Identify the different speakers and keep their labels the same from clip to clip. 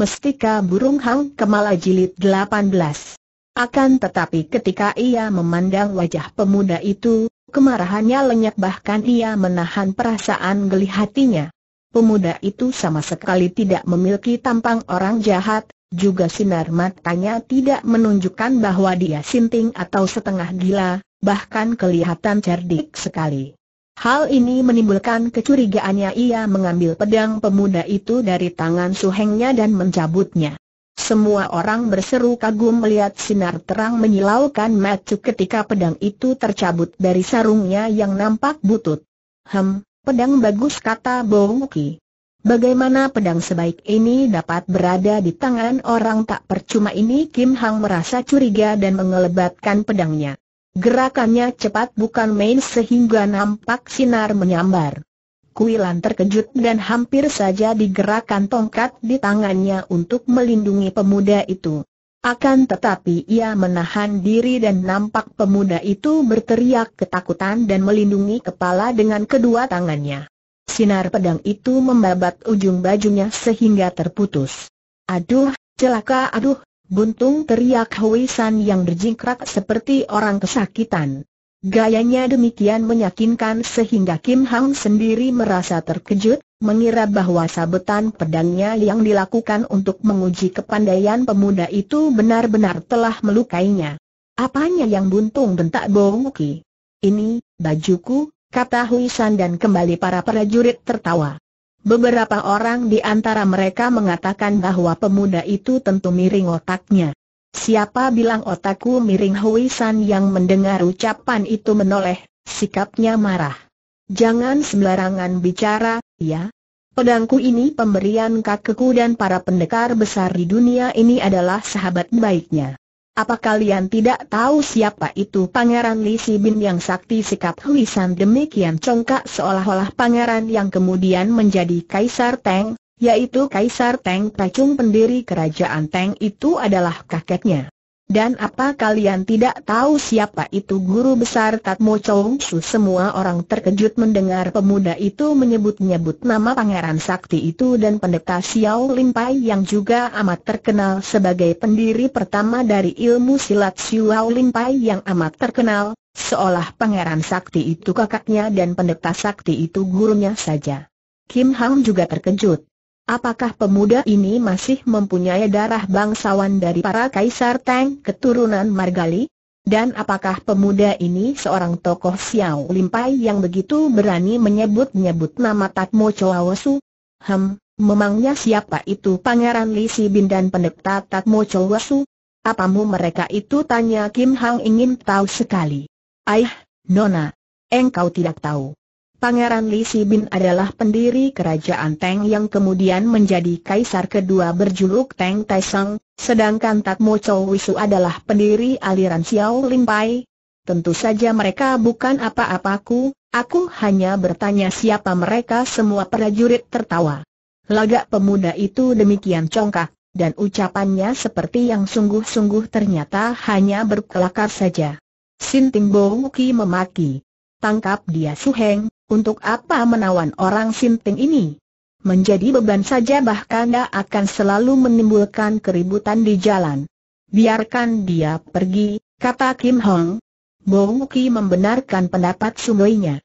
Speaker 1: Mestika Burung Hang Kemala Jilid 18. Akan tetapi ketika ia memandang wajah pemuda itu, kemarahannya lenyap bahkan ia menahan perasaan geli hatinya. Pemuda itu sama sekali tidak memiliki tampang orang jahat, juga sinar matanya tidak menunjukkan bahwa dia sinting atau setengah gila, bahkan kelihatan cerdik sekali. Hal ini menimbulkan kecurigaannya ia mengambil pedang pemuda itu dari tangan suhengnya dan mencabutnya. Semua orang berseru kagum melihat sinar terang menyilaukan Macu ketika pedang itu tercabut dari sarungnya yang nampak butut. Hem, pedang bagus kata Bowuki. Bagaimana pedang sebaik ini dapat berada di tangan orang tak percuma ini Kim Hang merasa curiga dan mengelebatkan pedangnya. Gerakannya cepat bukan main sehingga nampak sinar menyambar. Kuilan terkejut dan hampir saja digerakkan tongkat di tangannya untuk melindungi pemuda itu. Akan tetapi ia menahan diri dan nampak pemuda itu berteriak ketakutan dan melindungi kepala dengan kedua tangannya. Sinar pedang itu membabat ujung bajunya sehingga terputus. Aduh, celaka aduh, Buntung teriak Hui San yang berjingkrak seperti orang kesakitan. Gayanya demikian meyakinkan sehingga Kim Hang sendiri merasa terkejut, mengira bahwa sabetan pedangnya yang dilakukan untuk menguji kepandaian pemuda itu benar-benar telah melukainya. Apanya yang buntung bentak Bongki? Ini, bajuku, kata Hui San dan kembali para prajurit tertawa. Beberapa orang di antara mereka mengatakan bahwa pemuda itu tentu miring otaknya. Siapa bilang otakku miring Hui San yang mendengar ucapan itu menoleh, sikapnya marah. Jangan sembarangan bicara, ya. Pedangku ini pemberian kakekku dan para pendekar besar di dunia ini adalah sahabat baiknya. Apa kalian tidak tahu siapa itu Pangeran Li Si Bin yang sakti sikap Hui demikian congkak seolah-olah pangeran yang kemudian menjadi Kaisar Teng, yaitu Kaisar Teng Pacung pendiri kerajaan Teng itu adalah kakeknya. Dan apa kalian tidak tahu siapa itu guru besar Tatmo Chong Su? Semua orang terkejut mendengar pemuda itu menyebut-nyebut nama Pangeran Sakti itu dan pendeta Xiao Lim Pai yang juga amat terkenal sebagai pendiri pertama dari ilmu silat Xiao Lim Pai yang amat terkenal, seolah Pangeran Sakti itu kakaknya dan pendeta Sakti itu gurunya saja. Kim Hang juga terkejut. Apakah pemuda ini masih mempunyai darah bangsawan dari para kaisar Tang keturunan Margali? Dan apakah pemuda ini seorang tokoh Xiao Limpai yang begitu berani menyebut-nyebut nama Tatmo Chow Hem, memangnya siapa itu Pangeran Li Bin dan pendeta Tatmo Chow Apa Apamu mereka itu tanya Kim Hang ingin tahu sekali. Aih, Nona, engkau tidak tahu. Pangeran Li Sibin adalah pendiri kerajaan Teng yang kemudian menjadi kaisar kedua berjuluk Teng Taisang, sedangkan Tatmo Chow Wisu adalah pendiri aliran Xiao Lin Pai. Tentu saja mereka bukan apa-apaku, aku hanya bertanya siapa mereka semua prajurit tertawa. Lagak pemuda itu demikian congkak, dan ucapannya seperti yang sungguh-sungguh ternyata hanya berkelakar saja. Sinting Bo memaki tangkap dia Su Heng, untuk apa menawan orang sinting ini? Menjadi beban saja bahkan dia akan selalu menimbulkan keributan di jalan. Biarkan dia pergi, kata Kim Hong. Ki membenarkan pendapat sungguhnya.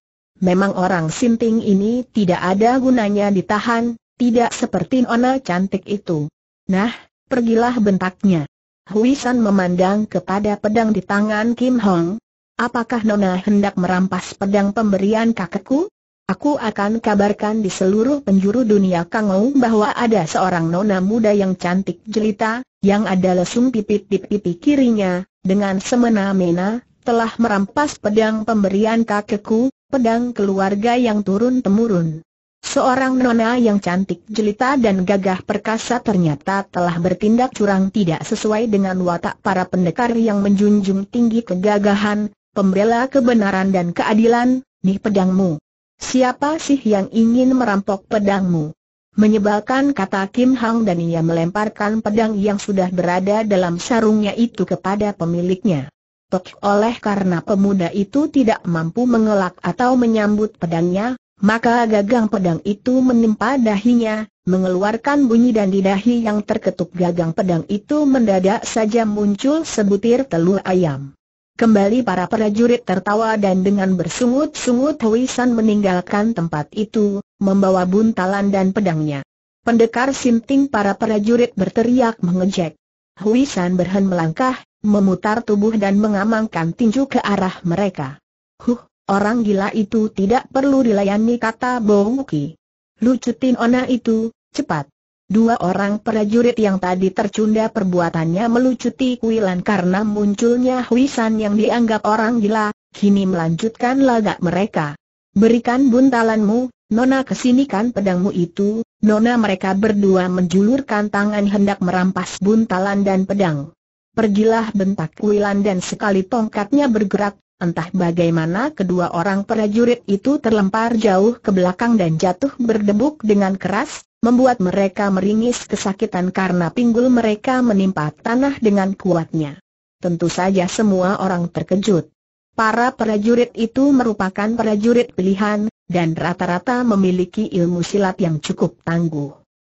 Speaker 1: Memang orang sinting ini tidak ada gunanya ditahan, tidak seperti nona cantik itu. Nah, pergilah bentaknya. Huisan memandang kepada pedang di tangan Kim Hong, Apakah Nona hendak merampas pedang pemberian kakekku? Aku akan kabarkan di seluruh penjuru dunia Kangou bahwa ada seorang nona muda yang cantik jelita, yang ada lesung pipit di pipi kirinya, dengan semena-mena, telah merampas pedang pemberian kakekku, pedang keluarga yang turun-temurun. Seorang nona yang cantik jelita dan gagah perkasa ternyata telah bertindak curang tidak sesuai dengan watak para pendekar yang menjunjung tinggi kegagahan, pembela kebenaran dan keadilan, nih pedangmu. Siapa sih yang ingin merampok pedangmu? Menyebalkan kata Kim Hang dan ia melemparkan pedang yang sudah berada dalam sarungnya itu kepada pemiliknya. Tok oleh karena pemuda itu tidak mampu mengelak atau menyambut pedangnya, maka gagang pedang itu menimpa dahinya, mengeluarkan bunyi dan di dahi yang terketuk gagang pedang itu mendadak saja muncul sebutir telur ayam. Kembali para prajurit tertawa dan dengan bersungut-sungut Huisan meninggalkan tempat itu, membawa buntalan dan pedangnya. Pendekar Sinting para prajurit berteriak mengejek. Huisan berhen melangkah, memutar tubuh dan mengamankan tinju ke arah mereka. Huh, orang gila itu tidak perlu dilayani kata Bongki. Lucutin ona itu, cepat. Dua orang prajurit yang tadi tercunda perbuatannya melucuti kuilan karena munculnya Huisan yang dianggap orang gila, kini melanjutkan lagak mereka. Berikan buntalanmu, Nona kesinikan pedangmu itu, Nona mereka berdua menjulurkan tangan hendak merampas buntalan dan pedang. Pergilah bentak kuilan dan sekali tongkatnya bergerak, entah bagaimana kedua orang prajurit itu terlempar jauh ke belakang dan jatuh berdebuk dengan keras, membuat mereka meringis kesakitan karena pinggul mereka menimpa tanah dengan kuatnya. Tentu saja semua orang terkejut. Para prajurit itu merupakan prajurit pilihan, dan rata-rata memiliki ilmu silat yang cukup tangguh.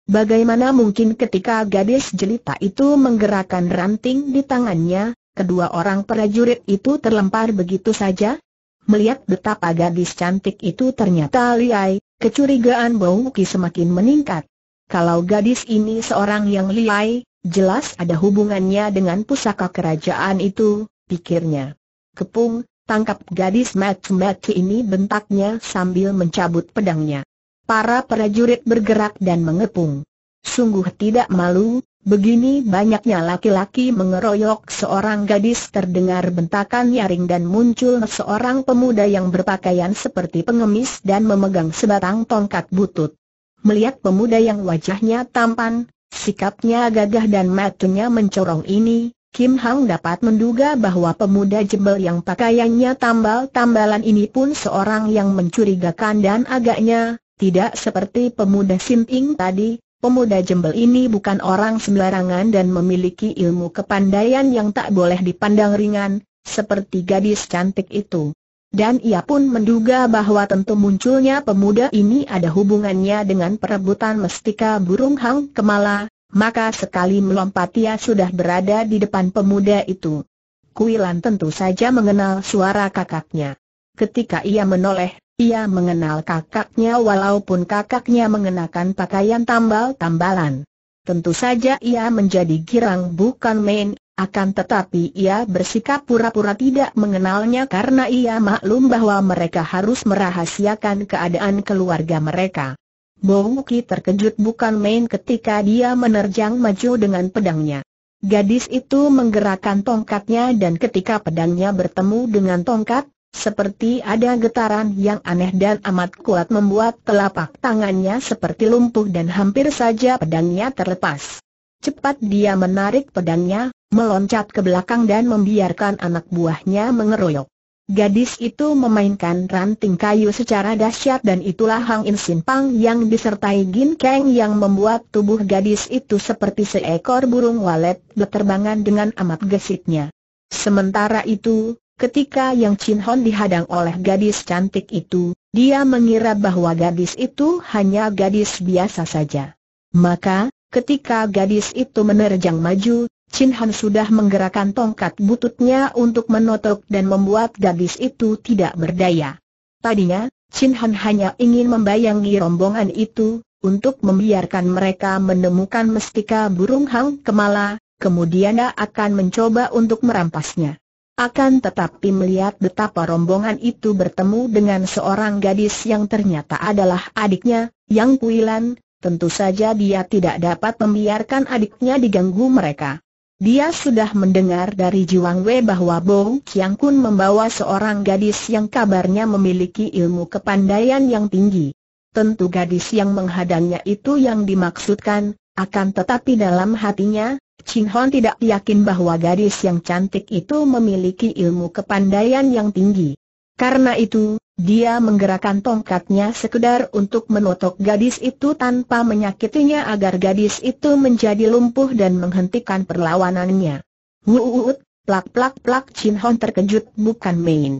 Speaker 1: Bagaimana mungkin ketika gadis jelita itu menggerakkan ranting di tangannya, kedua orang prajurit itu terlempar begitu saja? Melihat betapa gadis cantik itu ternyata liai, Kecurigaan Bau semakin meningkat. Kalau gadis ini seorang yang liai, jelas ada hubungannya dengan pusaka kerajaan itu, pikirnya. Kepung, tangkap gadis mati-mati ini bentaknya sambil mencabut pedangnya. Para prajurit bergerak dan mengepung. Sungguh tidak malu, Begini banyaknya laki-laki mengeroyok seorang gadis terdengar bentakan nyaring dan muncul seorang pemuda yang berpakaian seperti pengemis dan memegang sebatang tongkat butut. Melihat pemuda yang wajahnya tampan, sikapnya gagah dan matanya mencorong ini, Kim Hang dapat menduga bahwa pemuda jebel yang pakaiannya tambal-tambalan ini pun seorang yang mencurigakan dan agaknya, tidak seperti pemuda Sinting tadi, Pemuda jembel ini bukan orang sembarangan dan memiliki ilmu kepandaian yang tak boleh dipandang ringan, seperti gadis cantik itu. Dan ia pun menduga bahwa tentu munculnya pemuda ini ada hubungannya dengan perebutan mestika burung hang kemala, maka sekali melompat ia sudah berada di depan pemuda itu. Kuilan tentu saja mengenal suara kakaknya. Ketika ia menoleh, ia mengenal kakaknya walaupun kakaknya mengenakan pakaian tambal-tambalan. Tentu saja ia menjadi girang bukan main, akan tetapi ia bersikap pura-pura tidak mengenalnya karena ia maklum bahwa mereka harus merahasiakan keadaan keluarga mereka. Bowuki terkejut bukan main ketika dia menerjang maju dengan pedangnya. Gadis itu menggerakkan tongkatnya dan ketika pedangnya bertemu dengan tongkat, seperti ada getaran yang aneh dan amat kuat membuat telapak tangannya seperti lumpuh dan hampir saja pedangnya terlepas. Cepat dia menarik pedangnya, meloncat ke belakang dan membiarkan anak buahnya mengeroyok. Gadis itu memainkan ranting kayu secara dahsyat dan itulah Hang In Sin Pang yang disertai Gin Kang yang membuat tubuh gadis itu seperti seekor burung walet berterbangan dengan amat gesitnya. Sementara itu, Ketika Yang Chin Hon dihadang oleh gadis cantik itu, dia mengira bahwa gadis itu hanya gadis biasa saja. Maka, ketika gadis itu menerjang maju, Chin Hon sudah menggerakkan tongkat bututnya untuk menotok dan membuat gadis itu tidak berdaya. Tadinya, Chin Hon hanya ingin membayangi rombongan itu, untuk membiarkan mereka menemukan mestika burung hang kemala, kemudian dia akan mencoba untuk merampasnya. Akan tetapi melihat betapa rombongan itu bertemu dengan seorang gadis yang ternyata adalah adiknya, Yang Puilan, tentu saja dia tidak dapat membiarkan adiknya diganggu mereka. Dia sudah mendengar dari Jiwang Wei bahwa Bo Qiang Kun membawa seorang gadis yang kabarnya memiliki ilmu kepandaian yang tinggi. Tentu gadis yang menghadangnya itu yang dimaksudkan, akan tetapi dalam hatinya, Chin Hon tidak yakin bahwa gadis yang cantik itu memiliki ilmu kepandaian yang tinggi. Karena itu, dia menggerakkan tongkatnya sekedar untuk menotok gadis itu tanpa menyakitinya agar gadis itu menjadi lumpuh dan menghentikan perlawanannya. Wuut, plak-plak-plak Chin Hon terkejut bukan main.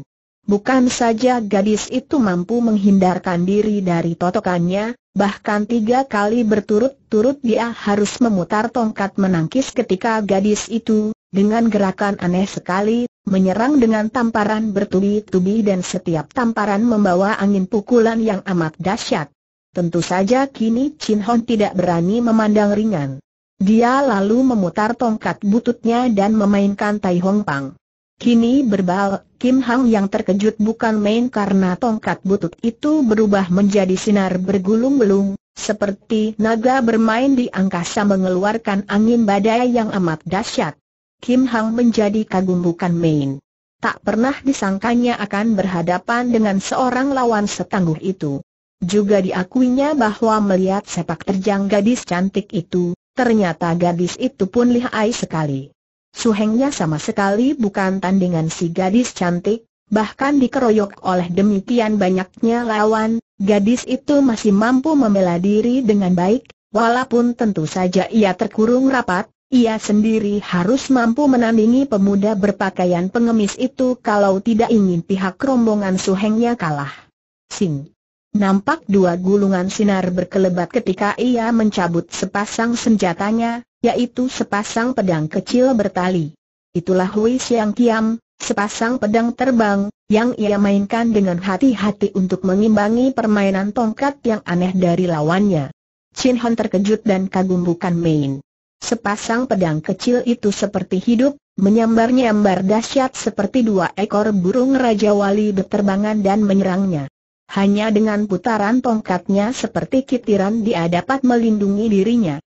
Speaker 1: Bukan saja gadis itu mampu menghindarkan diri dari totokannya, bahkan tiga kali berturut-turut dia harus memutar tongkat menangkis ketika gadis itu, dengan gerakan aneh sekali, menyerang dengan tamparan bertubi-tubi dan setiap tamparan membawa angin pukulan yang amat dahsyat. Tentu saja kini Chin Hon tidak berani memandang ringan. Dia lalu memutar tongkat bututnya dan memainkan Tai Hong Pang. Kini berbal, Kim Hang yang terkejut bukan main karena tongkat butut itu berubah menjadi sinar bergulung-gulung, seperti naga bermain di angkasa mengeluarkan angin badai yang amat dahsyat. Kim Hang menjadi kagum bukan main. Tak pernah disangkanya akan berhadapan dengan seorang lawan setangguh itu. Juga diakuinya bahwa melihat sepak terjang gadis cantik itu, ternyata gadis itu pun lihai sekali. Suhengnya sama sekali bukan tandingan si gadis cantik, bahkan dikeroyok oleh demikian banyaknya lawan, gadis itu masih mampu membela diri dengan baik, walaupun tentu saja ia terkurung rapat, ia sendiri harus mampu menandingi pemuda berpakaian pengemis itu kalau tidak ingin pihak rombongan suhengnya kalah. Sing. Nampak dua gulungan sinar berkelebat ketika ia mencabut sepasang senjatanya, yaitu sepasang pedang kecil bertali. Itulah Hui Xiang Kiam, sepasang pedang terbang, yang ia mainkan dengan hati-hati untuk mengimbangi permainan tongkat yang aneh dari lawannya. Chin Hon terkejut dan kagum bukan main. Sepasang pedang kecil itu seperti hidup, menyambar-nyambar dahsyat seperti dua ekor burung Raja Wali berterbangan dan menyerangnya. Hanya dengan putaran tongkatnya seperti kitiran dia dapat melindungi dirinya.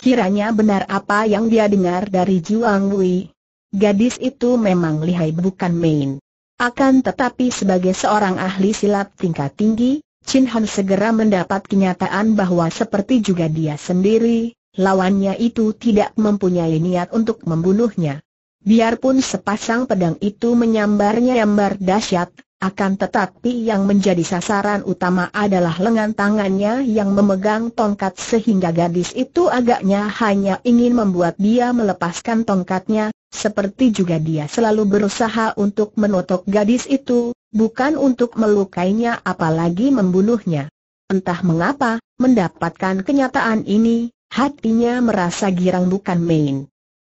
Speaker 1: Kiranya benar apa yang dia dengar dari Juang Wei. Gadis itu memang lihai bukan main. Akan tetapi sebagai seorang ahli silat tingkat tinggi, Chin Han segera mendapat kenyataan bahwa seperti juga dia sendiri, lawannya itu tidak mempunyai niat untuk membunuhnya. Biarpun sepasang pedang itu menyambarnya nyambar dahsyat, akan tetapi yang menjadi sasaran utama adalah lengan tangannya yang memegang tongkat sehingga gadis itu agaknya hanya ingin membuat dia melepaskan tongkatnya, seperti juga dia selalu berusaha untuk menotok gadis itu, bukan untuk melukainya apalagi membunuhnya. Entah mengapa, mendapatkan kenyataan ini, hatinya merasa girang bukan main.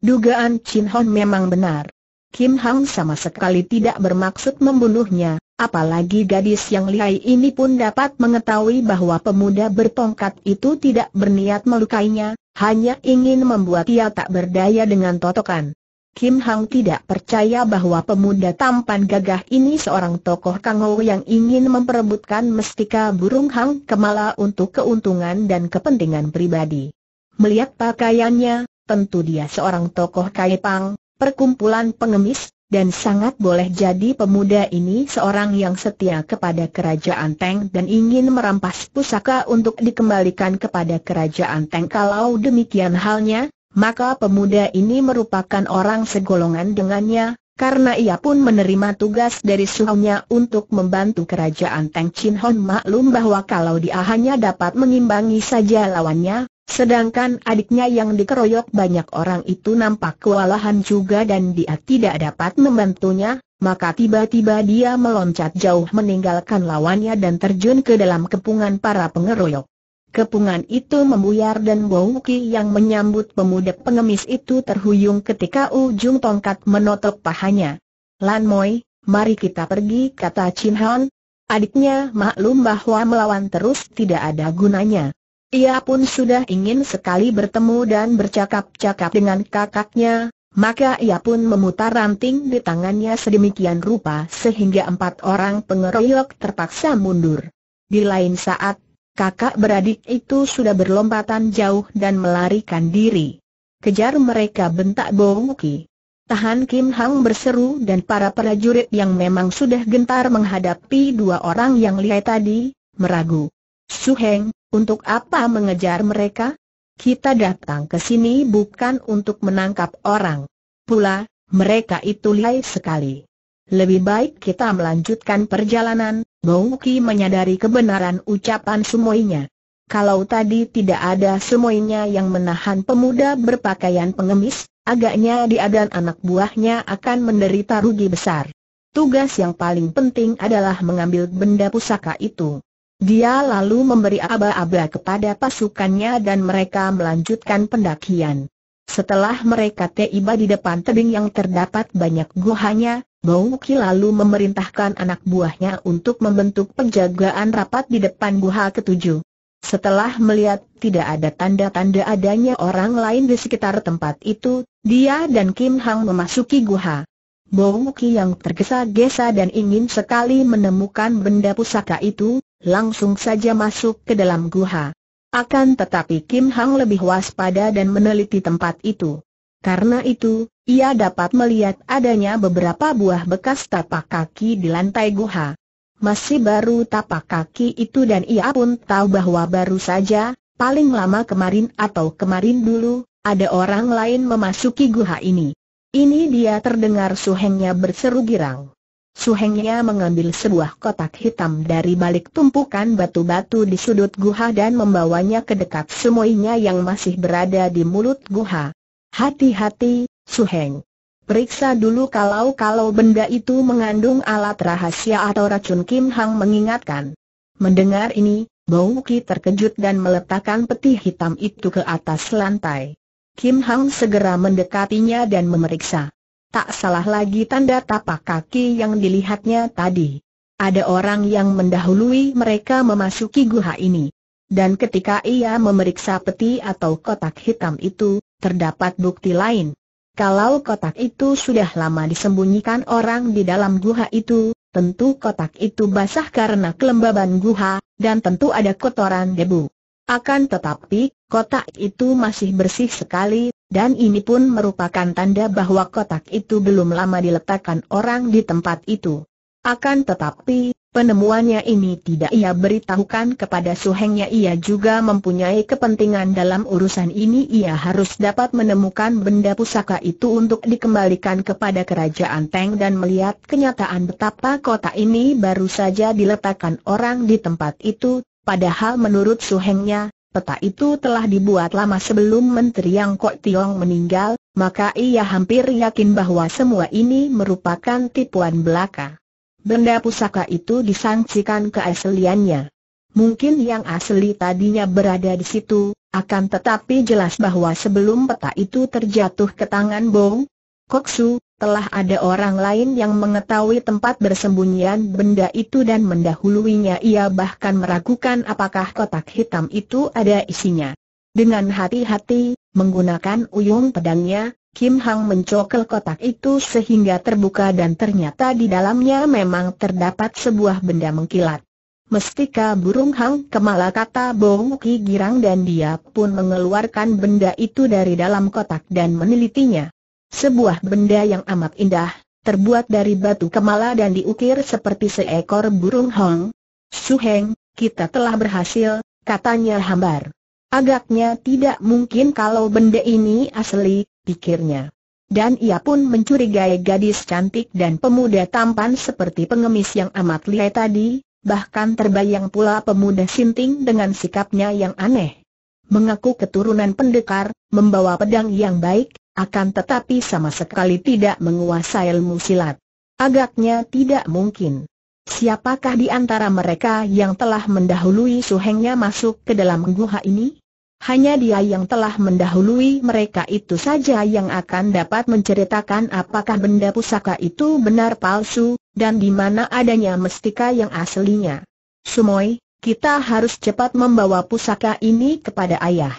Speaker 1: Dugaan Chin Hon memang benar. Kim Hang sama sekali tidak bermaksud membunuhnya, Apalagi gadis yang lihai ini pun dapat mengetahui bahwa pemuda bertongkat itu tidak berniat melukainya, hanya ingin membuat ia tak berdaya dengan totokan. Kim Hang tidak percaya bahwa pemuda tampan gagah ini seorang tokoh kangou yang ingin memperebutkan mestika burung Hang Kemala untuk keuntungan dan kepentingan pribadi. Melihat pakaiannya, tentu dia seorang tokoh kai pang, perkumpulan pengemis, dan sangat boleh jadi pemuda ini seorang yang setia kepada kerajaan Teng dan ingin merampas pusaka untuk dikembalikan kepada kerajaan Teng. Kalau demikian halnya, maka pemuda ini merupakan orang segolongan dengannya, karena ia pun menerima tugas dari suhunya untuk membantu kerajaan Teng Chin Hon maklum bahwa kalau dia hanya dapat mengimbangi saja lawannya, Sedangkan adiknya yang dikeroyok banyak orang itu nampak kewalahan juga dan dia tidak dapat membantunya, maka tiba-tiba dia meloncat jauh meninggalkan lawannya dan terjun ke dalam kepungan para pengeroyok. Kepungan itu membuyar dan Wouki yang menyambut pemuda pengemis itu terhuyung ketika ujung tongkat menotok pahanya. Lan Moi, mari kita pergi kata Chin Han. Adiknya maklum bahwa melawan terus tidak ada gunanya. Ia pun sudah ingin sekali bertemu dan bercakap-cakap dengan kakaknya, maka ia pun memutar ranting di tangannya sedemikian rupa sehingga empat orang pengeroyok terpaksa mundur. Di lain saat, kakak beradik itu sudah berlompatan jauh dan melarikan diri. Kejar mereka bentak Bowuki. Tahan Kim Hang berseru dan para prajurit yang memang sudah gentar menghadapi dua orang yang lihai tadi, meragu. Su Heng. Untuk apa mengejar mereka? Kita datang ke sini bukan untuk menangkap orang. Pula, mereka itu lihai sekali. Lebih baik kita melanjutkan perjalanan, Bongki menyadari kebenaran ucapan semuanya. Kalau tadi tidak ada semuanya yang menahan pemuda berpakaian pengemis, agaknya dia dan anak buahnya akan menderita rugi besar. Tugas yang paling penting adalah mengambil benda pusaka itu. Dia lalu memberi aba-aba kepada pasukannya dan mereka melanjutkan pendakian. Setelah mereka tiba di depan tebing yang terdapat banyak guhanya, Bauki lalu memerintahkan anak buahnya untuk membentuk penjagaan rapat di depan guha ketujuh. Setelah melihat tidak ada tanda-tanda adanya orang lain di sekitar tempat itu, dia dan Kim Hang memasuki guha. Bauki yang tergesa-gesa dan ingin sekali menemukan benda pusaka itu, langsung saja masuk ke dalam guha. Akan tetapi Kim Hang lebih waspada dan meneliti tempat itu. Karena itu, ia dapat melihat adanya beberapa buah bekas tapak kaki di lantai guha. Masih baru tapak kaki itu dan ia pun tahu bahwa baru saja, paling lama kemarin atau kemarin dulu, ada orang lain memasuki guha ini. Ini dia terdengar suhengnya berseru girang. Suhengnya mengambil sebuah kotak hitam dari balik tumpukan batu-batu di sudut guha dan membawanya ke dekat semuanya yang masih berada di mulut guha. Hati-hati, Suheng. Periksa dulu kalau-kalau benda itu mengandung alat rahasia atau racun Kim Hang mengingatkan. Mendengar ini, Bau Ki terkejut dan meletakkan peti hitam itu ke atas lantai. Kim Hang segera mendekatinya dan memeriksa. Tak salah lagi tanda tapak kaki yang dilihatnya tadi. Ada orang yang mendahului mereka memasuki guha ini. Dan ketika ia memeriksa peti atau kotak hitam itu, terdapat bukti lain. Kalau kotak itu sudah lama disembunyikan orang di dalam guha itu, tentu kotak itu basah karena kelembaban guha, dan tentu ada kotoran debu. Akan tetapi, kotak itu masih bersih sekali, dan ini pun merupakan tanda bahwa kotak itu belum lama diletakkan orang di tempat itu. Akan tetapi, penemuannya ini tidak ia beritahukan kepada suhengnya ia juga mempunyai kepentingan dalam urusan ini ia harus dapat menemukan benda pusaka itu untuk dikembalikan kepada kerajaan Teng dan melihat kenyataan betapa kotak ini baru saja diletakkan orang di tempat itu, padahal menurut suhengnya, Peta itu telah dibuat lama sebelum Menteri Yang Kok Tiong meninggal, maka ia hampir yakin bahwa semua ini merupakan tipuan belaka. Benda pusaka itu disangsikan keasliannya. Mungkin yang asli tadinya berada di situ, akan tetapi jelas bahwa sebelum peta itu terjatuh ke tangan Bong Koksu, telah ada orang lain yang mengetahui tempat bersembunyian benda itu dan mendahuluinya ia bahkan meragukan apakah kotak hitam itu ada isinya. Dengan hati-hati, menggunakan ujung pedangnya, Kim Hang mencokel kotak itu sehingga terbuka dan ternyata di dalamnya memang terdapat sebuah benda mengkilat. Mestika burung Hang kemala kata Bong Ki Girang dan dia pun mengeluarkan benda itu dari dalam kotak dan menelitinya. Sebuah benda yang amat indah, terbuat dari batu kemala dan diukir seperti seekor burung hong. Suheng, kita telah berhasil, katanya hambar. Agaknya tidak mungkin kalau benda ini asli, pikirnya. Dan ia pun mencurigai gadis cantik dan pemuda tampan seperti pengemis yang amat lihai tadi, bahkan terbayang pula pemuda sinting dengan sikapnya yang aneh. Mengaku keturunan pendekar, membawa pedang yang baik, akan tetapi sama sekali tidak menguasai ilmu silat. Agaknya tidak mungkin. Siapakah di antara mereka yang telah mendahului suhengnya masuk ke dalam guha ini? Hanya dia yang telah mendahului mereka itu saja yang akan dapat menceritakan apakah benda pusaka itu benar palsu, dan di mana adanya mestika yang aslinya. Sumoy, kita harus cepat membawa pusaka ini kepada ayah.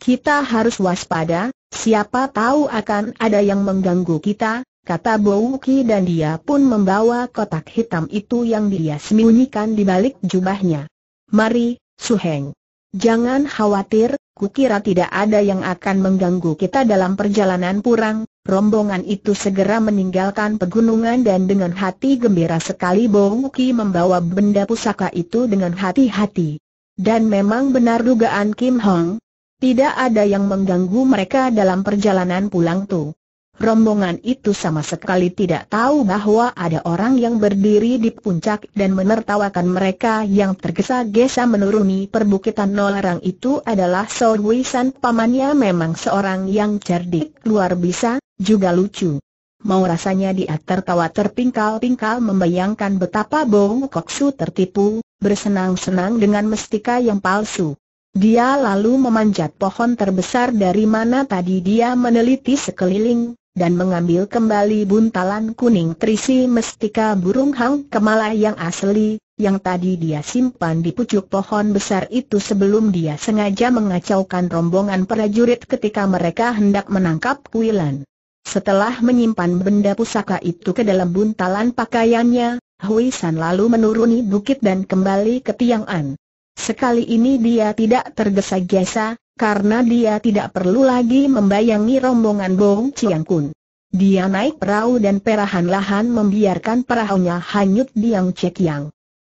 Speaker 1: Kita harus waspada, Siapa tahu akan ada yang mengganggu kita, kata Bowuki dan dia pun membawa kotak hitam itu yang dia sembunyikan di balik jubahnya. Mari, Suheng. Jangan khawatir, kukira tidak ada yang akan mengganggu kita dalam perjalanan pulang. Rombongan itu segera meninggalkan pegunungan dan dengan hati gembira sekali Bowuki membawa benda pusaka itu dengan hati-hati. Dan memang benar dugaan Kim Hong, tidak ada yang mengganggu mereka dalam perjalanan pulang tu. Rombongan itu sama sekali tidak tahu bahwa ada orang yang berdiri di puncak dan menertawakan mereka yang tergesa-gesa menuruni perbukitan nolarang itu adalah Sohui-san. pamannya memang seorang yang cerdik luar biasa, juga lucu. Mau rasanya dia tertawa terpingkal-pingkal membayangkan betapa Bong Koksu tertipu, bersenang-senang dengan mestika yang palsu. Dia lalu memanjat pohon terbesar dari mana tadi dia meneliti sekeliling, dan mengambil kembali buntalan kuning terisi mestika burung hang kemala yang asli, yang tadi dia simpan di pucuk pohon besar itu sebelum dia sengaja mengacaukan rombongan prajurit ketika mereka hendak menangkap Kuilan. Setelah menyimpan benda pusaka itu ke dalam buntalan pakaiannya, Hui San lalu menuruni bukit dan kembali ke Tiang An. Sekali ini dia tidak tergesa-gesa, karena dia tidak perlu lagi membayangi rombongan Bong Chiang Kun. Dia naik perahu dan perahan-lahan membiarkan perahunya hanyut di Yang Chek Yang.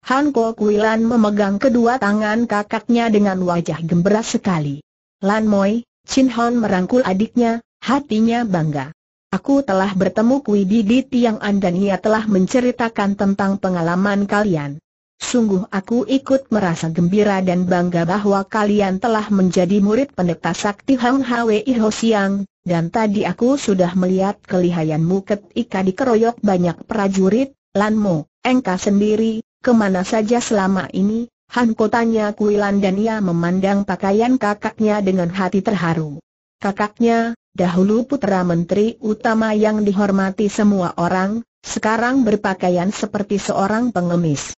Speaker 1: Han Ko Kuilan memegang kedua tangan kakaknya dengan wajah gemberas sekali. Lan Moi, Chin Hon merangkul adiknya, hatinya bangga. Aku telah bertemu Kui Didi Tiang An dan ia telah menceritakan tentang pengalaman kalian. Sungguh aku ikut merasa gembira dan bangga bahwa kalian telah menjadi murid pendeta sakti Hang Hwi Ho Siang, dan tadi aku sudah melihat kelihayanmu ketika dikeroyok banyak prajurit, Lanmo, Engka sendiri, kemana saja selama ini, Han Ko tanya Kuilan dan ia memandang pakaian kakaknya dengan hati terharu. Kakaknya, dahulu putra menteri utama yang dihormati semua orang, sekarang berpakaian seperti seorang pengemis.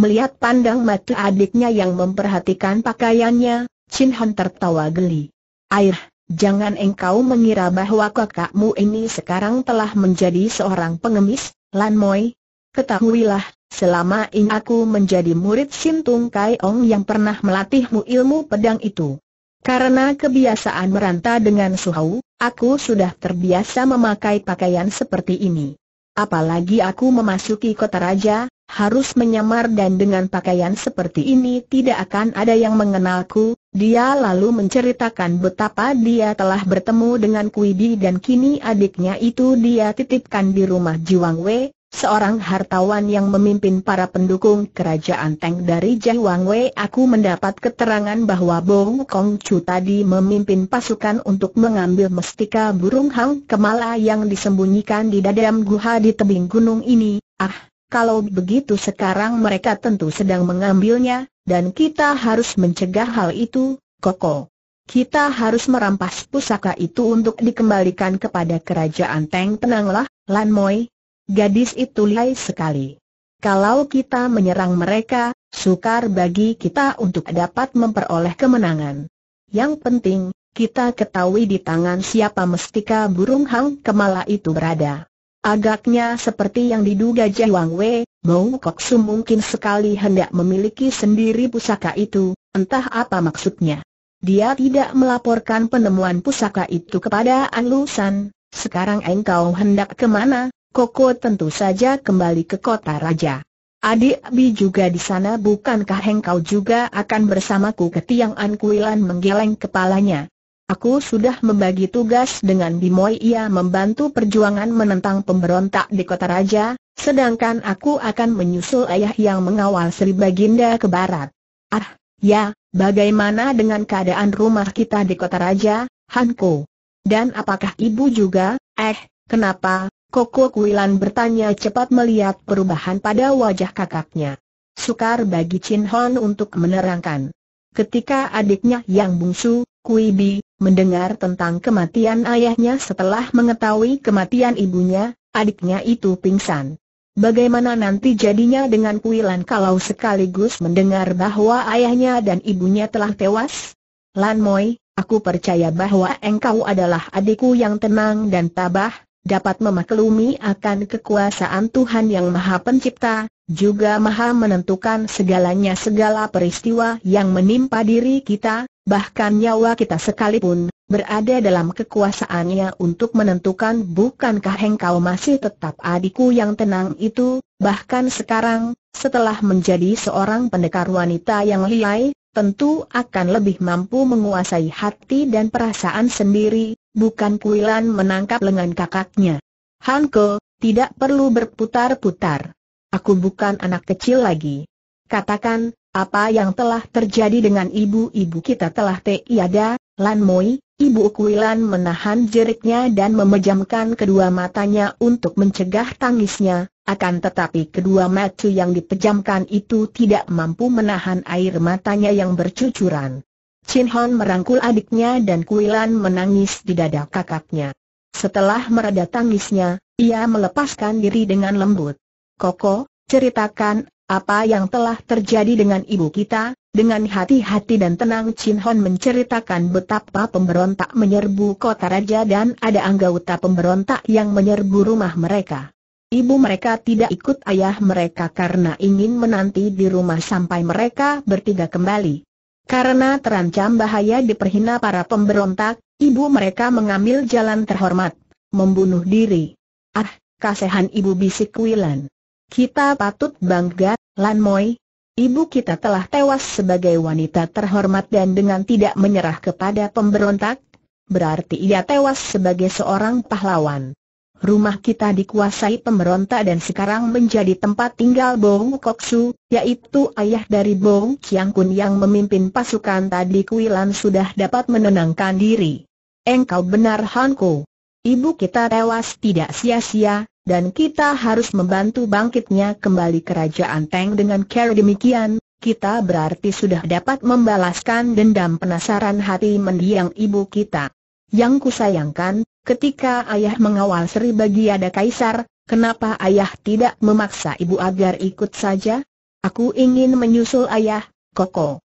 Speaker 1: Melihat pandang mata adiknya yang memperhatikan pakaiannya, Chin Han tertawa geli. Air, jangan engkau mengira bahwa kakakmu ini sekarang telah menjadi seorang pengemis, Lan Moi. Ketahuilah, selama ini aku menjadi murid Tung Kai Ong yang pernah melatihmu ilmu pedang itu. Karena kebiasaan meranta dengan suhau, aku sudah terbiasa memakai pakaian seperti ini. Apalagi aku memasuki kota raja, harus menyamar dan dengan pakaian seperti ini tidak akan ada yang mengenalku. Dia lalu menceritakan betapa dia telah bertemu dengan Kuidi dan kini adiknya itu dia titipkan di rumah Jiwang Wei, seorang hartawan yang memimpin para pendukung kerajaan Teng dari Jiwang Wei. Aku mendapat keterangan bahwa Bong Kong Chu tadi memimpin pasukan untuk mengambil mestika burung hang kemala yang disembunyikan di dalam guha di tebing gunung ini. Ah, kalau begitu sekarang mereka tentu sedang mengambilnya, dan kita harus mencegah hal itu, Koko. Kita harus merampas pusaka itu untuk dikembalikan kepada kerajaan Teng Tenanglah, Lan Moi. Gadis itu lihai sekali. Kalau kita menyerang mereka, sukar bagi kita untuk dapat memperoleh kemenangan. Yang penting, kita ketahui di tangan siapa mestika burung hang kemala itu berada. Agaknya seperti yang diduga Jai Wang Wei, Mou Kok Su mungkin sekali hendak memiliki sendiri pusaka itu, entah apa maksudnya. Dia tidak melaporkan penemuan pusaka itu kepada An Lusan. Sekarang engkau hendak kemana? Koko tentu saja kembali ke kota raja. Adik Bi juga di sana bukankah engkau juga akan bersamaku ke Tiang An Kuilan menggeleng kepalanya. Aku sudah membagi tugas dengan Bimoy ia membantu perjuangan menentang pemberontak di kota raja, sedangkan aku akan menyusul ayah yang mengawal Sri Baginda ke barat. Ah, ya, bagaimana dengan keadaan rumah kita di kota raja, Hanko? Dan apakah ibu juga, eh, kenapa, Koko Kuilan bertanya cepat melihat perubahan pada wajah kakaknya. Sukar bagi Chin Hon untuk menerangkan. Ketika adiknya yang bungsu, Kui Bi, mendengar tentang kematian ayahnya setelah mengetahui kematian ibunya, adiknya itu pingsan. Bagaimana nanti jadinya dengan Kuilan kalau sekaligus mendengar bahwa ayahnya dan ibunya telah tewas? Lan Moi, aku percaya bahwa engkau adalah adikku yang tenang dan tabah, dapat memaklumi akan kekuasaan Tuhan yang Maha Pencipta, juga Maha menentukan segalanya segala peristiwa yang menimpa diri kita, bahkan nyawa kita sekalipun, berada dalam kekuasaannya untuk menentukan bukankah engkau masih tetap adikku yang tenang itu, bahkan sekarang, setelah menjadi seorang pendekar wanita yang liai, tentu akan lebih mampu menguasai hati dan perasaan sendiri, bukan kuilan menangkap lengan kakaknya. Hanko, tidak perlu berputar-putar. Aku bukan anak kecil lagi. Katakan, apa yang telah terjadi dengan ibu-ibu kita telah tiada, Lan Moi, Ibu Kuilan menahan jeritnya dan memejamkan kedua matanya untuk mencegah tangisnya, akan tetapi kedua mata yang dipejamkan itu tidak mampu menahan air matanya yang bercucuran. Chin Hon merangkul adiknya dan Kuilan menangis di dada kakaknya. Setelah mereda tangisnya, ia melepaskan diri dengan lembut. Koko, ceritakan apa yang telah terjadi dengan ibu kita? Dengan hati-hati dan tenang Chin Hon menceritakan betapa pemberontak menyerbu kota raja dan ada anggota pemberontak yang menyerbu rumah mereka. Ibu mereka tidak ikut ayah mereka karena ingin menanti di rumah sampai mereka bertiga kembali. Karena terancam bahaya diperhina para pemberontak, ibu mereka mengambil jalan terhormat, membunuh diri. Ah, kasehan ibu bisik Wilan. Kita patut bangga, Lan Moi. Ibu kita telah tewas sebagai wanita terhormat dan dengan tidak menyerah kepada pemberontak, berarti ia tewas sebagai seorang pahlawan. Rumah kita dikuasai pemberontak dan sekarang menjadi tempat tinggal Bong Koksu, yaitu ayah dari Bong Chiang Kun yang memimpin pasukan tadi Kuilan sudah dapat menenangkan diri. Engkau benar Han Ko. Ibu kita tewas tidak sia-sia, dan kita harus membantu bangkitnya kembali kerajaan Teng dengan cara demikian, kita berarti sudah dapat membalaskan dendam penasaran hati mendiang ibu kita. Yang kusayangkan, ketika ayah mengawal Sri Bagiada Kaisar, kenapa ayah tidak memaksa ibu agar ikut saja? Aku ingin menyusul ayah, Koko.